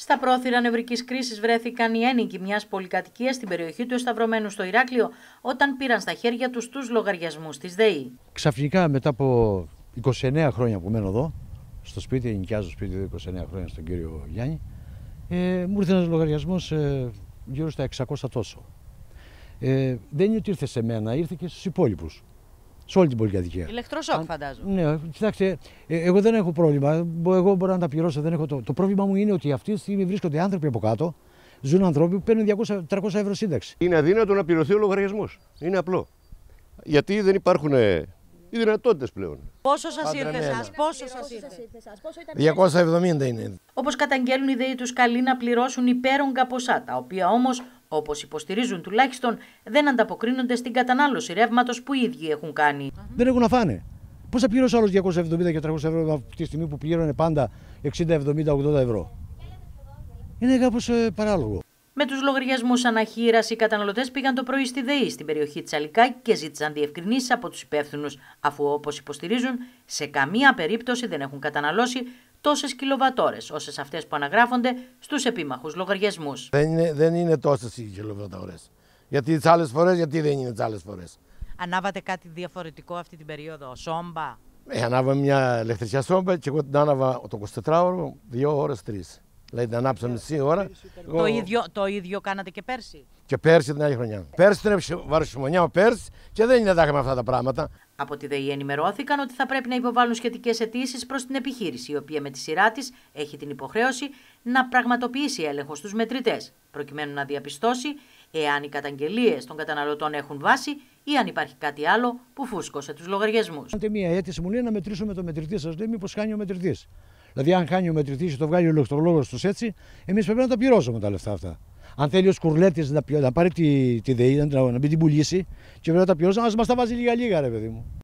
Στα πρόθυρα νευρικής κρίσης βρέθηκαν οι ένοικοι μιας πολυκατοικίας στην περιοχή του Εσταυρωμένου στο Ηράκλειο, όταν πήραν στα χέρια τους τους λογαριασμούς της ΔΕΗ. Ξαφνικά, μετά από 29 χρόνια που μένω εδώ, στο σπίτι, ενοικιάζω σπίτι 29 χρόνια στον κύριο Γιάννη, ε, μου ήρθε ένας λογαριασμός ε, γύρω στα 600 τόσο. Ε, δεν είναι ότι ήρθε σε μένα, ήρθε και στους υπόλοιπους σε όλη την πολυκατοικία. Ηλεκτροσόκ, φαντάζομαι. Ναι, κοιτάξτε, ε, εγώ δεν έχω πρόβλημα. Εγώ μπορώ να τα πληρώσω, δεν έχω το. Το πρόβλημα μου είναι ότι αυτή τη στιγμή βρίσκονται άνθρωποι από κάτω, ζουν άνθρωποι που παίρνουν 200-300 ευρώ σύνταξη. Είναι αδύνατο να πληρωθεί ο λογαριασμός. Είναι απλό. Γιατί δεν υπάρχουν ε, οι δυνατότητες πλέον. Πόσο σας ήρθε εσάς, πόσο σας ήρθε. 270 είναι. Όπως καταγγέλνουν οι ΔΕΗ, του καλεί να πληρώσουν υπέρογκα ποσά, τα οποία όμως όπως υποστηρίζουν τουλάχιστον, δεν ανταποκρίνονται στην κατανάλωση ρεύματος που οι ίδιοι έχουν κάνει. Δεν έχουν να φάνε. Πώς θα πληρώσει άλλος 270 και 300 ευρώ από τη στιγμή που πλήρωνε πάντα 60, 70, 80 ευρώ. Είναι κάπως ε, παράλογο. Με τους λογαριασμούς αναχείρας, οι καταναλωτές πήγαν το πρωί στη ΔΕΗ στην περιοχή Τσαλικάκη και ζήτησαν διευκρινήσεις από τους υπεύθυνους, αφού όπως υποστηρίζουν, σε καμία περίπτωση δεν έχουν καταναλώσει τόσες κιλοβατόρες, όσες αυτές που αναγράφονται στους επίμαχους λογαριασμούς. Δεν είναι, δεν είναι τόσες οι κιλοβατόρες. Γιατί τις άλλες φορές, γιατί δεν είναι τις άλλες φορές. Ανάβατε κάτι διαφορετικό αυτή την περίοδο, σόμπα. Ε, ανάβαμε μια ηλεκτρική σόμπα και εγώ την άναβα το 24ωρο, δύο ώρες 3. Δηλαδή την ανάψαμε ώρα. Το, ίδιο, το ίδιο κάνατε και πέρσι. Και πέρσι την άλλη χρονιά. Πέρσι την ο πέρσι και δεν είναι με αυτά τα πράγματα. Από τη ΔΕΗ ενημερώθηκαν ότι θα πρέπει να υποβάλουν σχετικές αιτήσεις προς την επιχείρηση, η οποία με τη σειρά της έχει την υποχρέωση να πραγματοποιήσει έλεγχο στους μετρητές, προκειμένου να διαπιστώσει εάν οι καταγγελίες των καταναλωτών έχουν βάση ή αν υπάρχει κάτι άλλο που φούσκωσε τους λογαριασμούς. Κάντε μία αίτηση μου λέει να μετρήσουμε το μετρητή σας. Λέει μήπως χάνει ο μετρητής. Δηλαδή, αν χάνει ο μετρητής και το βγάλει ο ηλεκτρολόγος τους έτσι, εμείς πρέπει να τα πληρώσουμε τα λεφτά αυτά. Αν θέλει ο Σκουρλέτης να, να πάρει τη, τη ΔΕΗ, να, να μην την πουλήσει και πρέπει να τα πληρώσουμε, ας μας τα βάζει λίγα-λίγα, ρε παιδί μου.